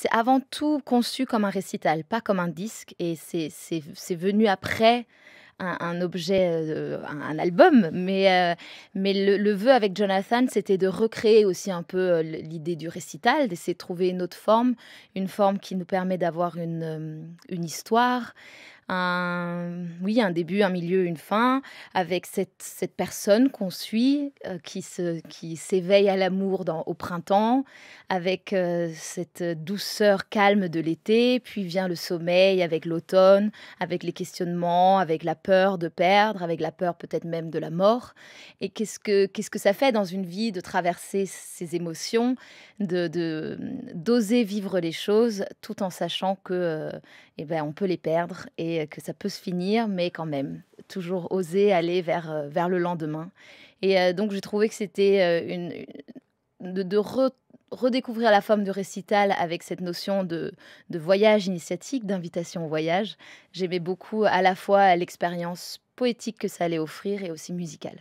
c'est avant tout conçu comme un récital, pas comme un disque. Et c'est venu après un, objet, euh, un, album. Mais, euh, mais le, le, vœu avec Jonathan, c'était de recréer aussi un peu euh, l'idée du récital, d'essayer de trouver une autre forme, une forme qui nous permet d'avoir une, une histoire un, oui, un début, un milieu, une fin, avec cette, cette personne qu'on suit, euh, qui, se, qui s'éveille à l'amour au printemps, avec euh, cette douceur calme de l'été, puis vient le sommeil avec l'automne, avec les questionnements, avec la peur de perdre, avec la peur peut-être même de la mort. Et qu'est-ce que, qu'est-ce que ça fait dans une vie de traverser ces émotions, de, de, d'oser vivre les choses tout en sachant que euh, eh ben, on peut les perdre et que ça peut se finir, mais quand même, toujours oser aller vers, euh, vers le lendemain. Et euh, donc, j'ai trouvé que c'était euh, une, de, redécouvrir la forme du récital avec cette notion de, de voyage initiatique, d'invitation au voyage. J'aimais beaucoup à la fois l'expérience poétique que ça allait offrir et aussi musicale.